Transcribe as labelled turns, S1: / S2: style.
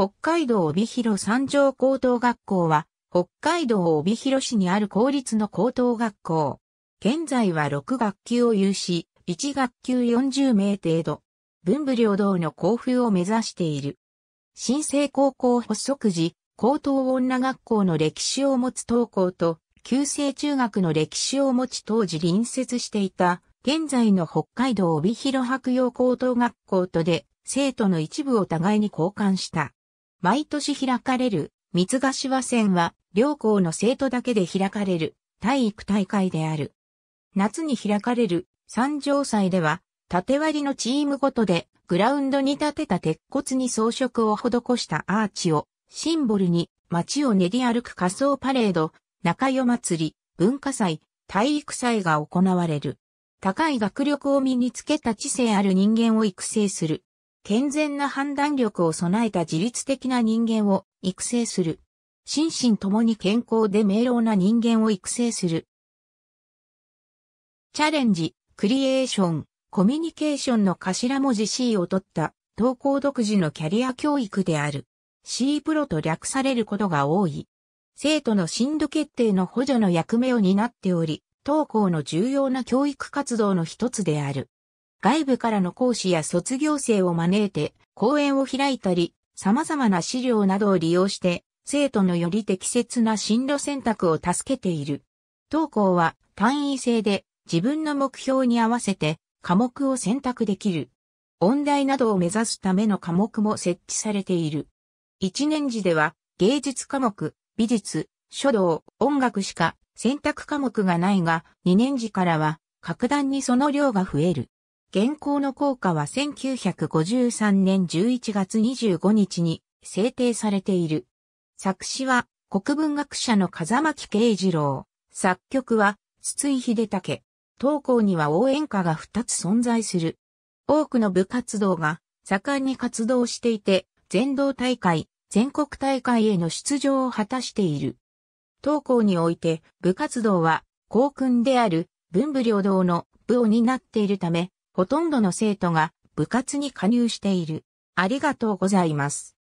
S1: 北海道帯広三条高等学校は、北海道帯広市にある公立の高等学校。現在は6学級を有し、1学級40名程度。文部両道の校風を目指している。新生高校発足時、高等女学校の歴史を持つ東校と、旧制中学の歴史を持ち当時隣接していた、現在の北海道帯広白洋高等学校とで、生徒の一部を互いに交換した。毎年開かれる、三ヶ島戦は、両校の生徒だけで開かれる、体育大会である。夏に開かれる、三条祭では、縦割りのチームごとで、グラウンドに立てた鉄骨に装飾を施したアーチを、シンボルに、街を練り歩く仮装パレード、中夜祭り、文化祭、体育祭が行われる。高い学力を身につけた知性ある人間を育成する。健全な判断力を備えた自律的な人間を育成する。心身ともに健康で明朗な人間を育成する。チャレンジ、クリエーション、コミュニケーションの頭文字 C を取った投稿独自のキャリア教育である。C プロと略されることが多い。生徒の進路決定の補助の役目を担っており、投稿の重要な教育活動の一つである。外部からの講師や卒業生を招いて、講演を開いたり、様々な資料などを利用して、生徒のより適切な進路選択を助けている。当校は単位制で自分の目標に合わせて科目を選択できる。音大などを目指すための科目も設置されている。一年時では芸術科目、美術、書道、音楽しか選択科目がないが、二年時からは格段にその量が増える。現行の効果は1953年11月25日に制定されている。作詞は国文学者の風巻圭次郎。作曲は筒井秀武。投稿には応援歌が2つ存在する。多くの部活動が盛んに活動していて、全道大会、全国大会への出場を果たしている。投稿において部活動は校訓である文武両道の部を担っているため、ほとんどの生徒が部活に加入している。ありがとうございます。